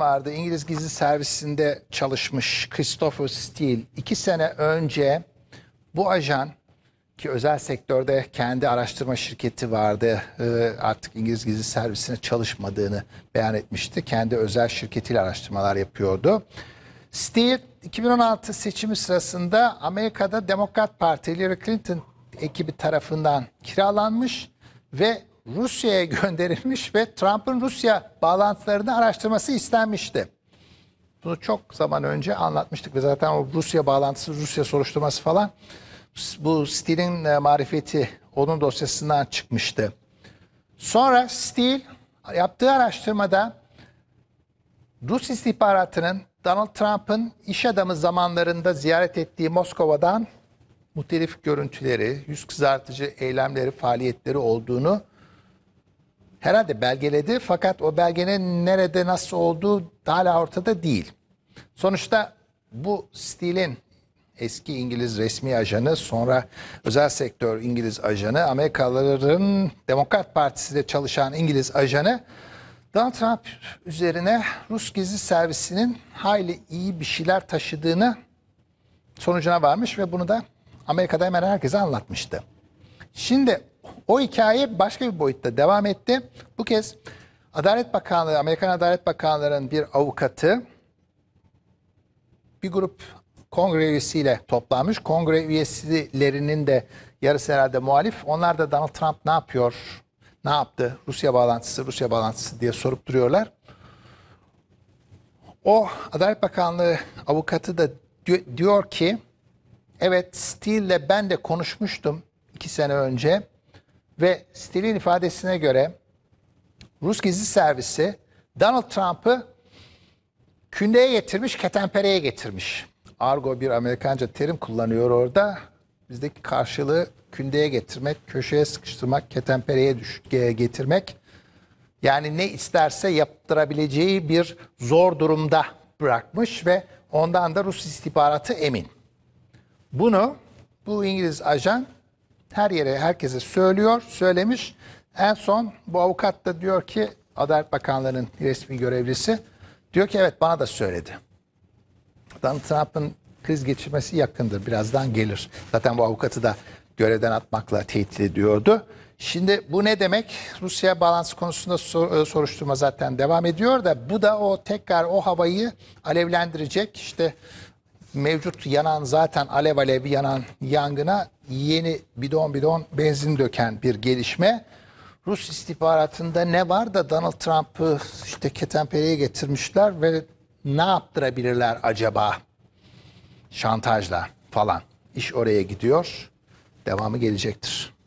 vardı. İngiliz Gizli Servisinde çalışmış Christopher Steele. İki sene önce bu ajan ki özel sektörde kendi araştırma şirketi vardı. E, artık İngiliz Gizli Servisine çalışmadığını beyan etmişti. Kendi özel şirketiyle araştırmalar yapıyordu. Steele 2016 seçimi sırasında Amerika'da Demokrat Parti Hillary Clinton ekibi tarafından kiralanmış ve Rusya'ya gönderilmiş ve Trump'ın Rusya bağlantılarını araştırması istenmişti. Bunu çok zaman önce anlatmıştık ve zaten o Rusya bağlantısı, Rusya soruşturması falan bu Steele'in e, marifeti onun dosyasından çıkmıştı. Sonra Steele yaptığı araştırmada Rus istihbaratının Donald Trump'ın iş adamı zamanlarında ziyaret ettiği Moskova'dan muhtelif görüntüleri, yüz kızartıcı eylemleri, faaliyetleri olduğunu herhalde belgeledi fakat o belgenin nerede nasıl olduğu hala ortada değil. Sonuçta bu Steele'in eski İngiliz resmi ajanı sonra özel sektör İngiliz ajanı Amerikalıların Demokrat Partisi'de çalışan İngiliz ajanı Donald Trump üzerine Rus gizli servisinin hayli iyi bir şeyler taşıdığını sonucuna varmış ve bunu da Amerika'da hemen herkese anlatmıştı. Şimdi o hikaye başka bir boyutta devam etti. Bu kez Adalet Bakanlığı, Amerikan Adalet Bakanlığı'nın bir avukatı bir grup kongre üyesiyle toplanmış. Kongre üyesilerinin de yarısı herhalde muhalif. Onlar da Donald Trump ne yapıyor, ne yaptı, Rusya bağlantısı, Rusya bağlantısı diye sorup duruyorlar. O Adalet Bakanlığı avukatı da diyor ki, evet Steele'le ben de konuşmuştum iki sene önce. Ve stilin ifadesine göre Rus gizli servisi Donald Trump'ı kündeye getirmiş, ketenpereye getirmiş. Argo bir Amerikanca terim kullanıyor orada. Bizdeki karşılığı kündeye getirmek, köşeye sıkıştırmak, ketenpereye düş getirmek. Yani ne isterse yaptırabileceği bir zor durumda bırakmış ve ondan da Rus istihbaratı emin. Bunu bu İngiliz ajan her yere herkese söylüyor, söylemiş. En son bu avukat da diyor ki Adalet Bakanlığı'nın resmi görevlisi diyor ki evet bana da söyledi. Donald Trump'ın kriz geçirmesi yakındır. Birazdan gelir. Zaten bu avukatı da görevden atmakla tehdit ediyordu. Şimdi bu ne demek? Rusya balans konusunda sor, e, soruşturma zaten devam ediyor da bu da o tekrar o havayı alevlendirecek. İşte mevcut yanan zaten alev alev yanan yangına yeni bidon bidon benzin döken bir gelişme. Rus istihbaratında ne var da Donald Trump'ı işte ketenpereye getirmişler ve ne yaptırabilirler acaba? Şantajla falan. İş oraya gidiyor. Devamı gelecektir.